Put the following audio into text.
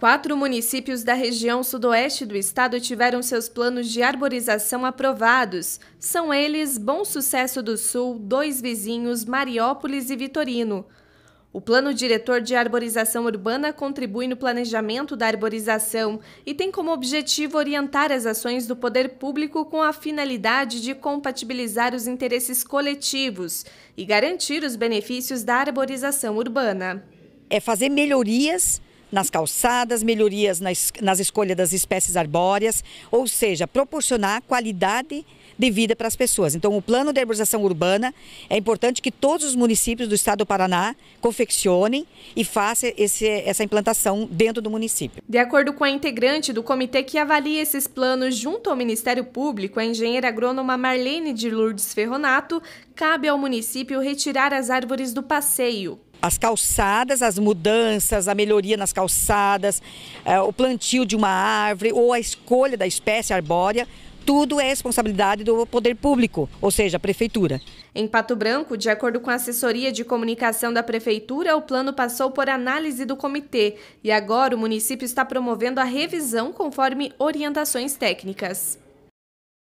Quatro municípios da região sudoeste do estado tiveram seus planos de arborização aprovados. São eles Bom Sucesso do Sul, Dois Vizinhos, Mariópolis e Vitorino. O plano diretor de arborização urbana contribui no planejamento da arborização e tem como objetivo orientar as ações do poder público com a finalidade de compatibilizar os interesses coletivos e garantir os benefícios da arborização urbana. É fazer melhorias nas calçadas, melhorias nas, nas escolhas das espécies arbóreas, ou seja, proporcionar qualidade de vida para as pessoas. Então, o plano de arborização urbana é importante que todos os municípios do estado do Paraná confeccionem e façam esse, essa implantação dentro do município. De acordo com a integrante do comitê que avalia esses planos junto ao Ministério Público, a engenheira agrônoma Marlene de Lourdes Ferronato, cabe ao município retirar as árvores do passeio as calçadas, as mudanças, a melhoria nas calçadas, é, o plantio de uma árvore ou a escolha da espécie arbórea, tudo é responsabilidade do poder público, ou seja, a prefeitura. Em Pato Branco, de acordo com a assessoria de comunicação da prefeitura, o plano passou por análise do comitê e agora o município está promovendo a revisão conforme orientações técnicas.